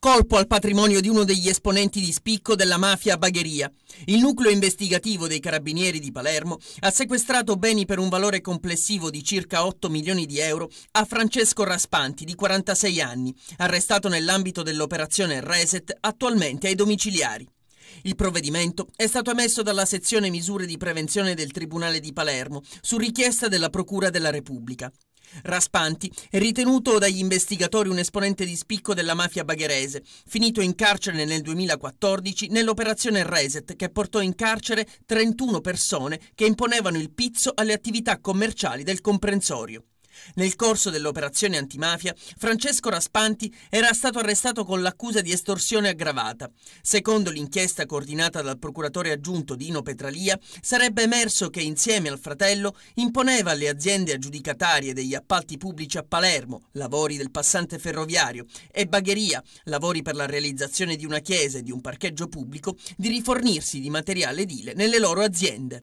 colpo al patrimonio di uno degli esponenti di spicco della mafia bagheria. Il nucleo investigativo dei carabinieri di Palermo ha sequestrato beni per un valore complessivo di circa 8 milioni di euro a Francesco Raspanti, di 46 anni, arrestato nell'ambito dell'operazione Reset, attualmente ai domiciliari. Il provvedimento è stato emesso dalla sezione misure di prevenzione del Tribunale di Palermo su richiesta della Procura della Repubblica. Raspanti, ritenuto dagli investigatori un esponente di spicco della mafia bagherese, finito in carcere nel 2014 nell'operazione Reset che portò in carcere 31 persone che imponevano il pizzo alle attività commerciali del comprensorio. Nel corso dell'operazione antimafia, Francesco Raspanti era stato arrestato con l'accusa di estorsione aggravata. Secondo l'inchiesta coordinata dal procuratore aggiunto Dino Petralia, sarebbe emerso che insieme al fratello imponeva alle aziende aggiudicatarie degli appalti pubblici a Palermo, lavori del passante ferroviario, e Bagheria, lavori per la realizzazione di una chiesa e di un parcheggio pubblico, di rifornirsi di materiale edile nelle loro aziende.